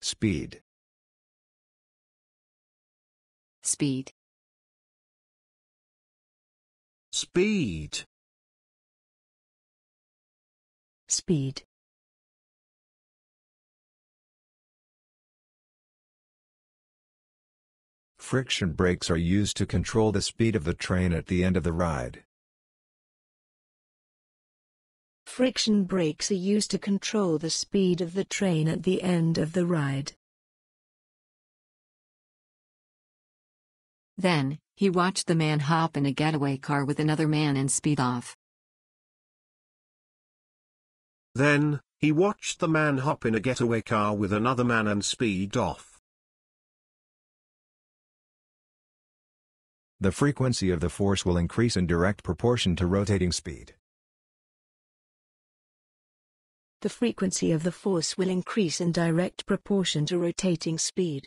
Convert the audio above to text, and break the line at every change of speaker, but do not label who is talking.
Speed. Speed. Speed. Speed.
Friction brakes are used to control the speed of the train at the end of the ride.
Friction brakes are used to control the speed
of the train at the end of the ride. Then, he watched the man hop in a getaway car with another man and speed off.
Then, he watched the man hop in a getaway car with another man and speed off.
The frequency of the force will increase in direct proportion to rotating speed
the frequency of the force
will increase in direct proportion to rotating speed.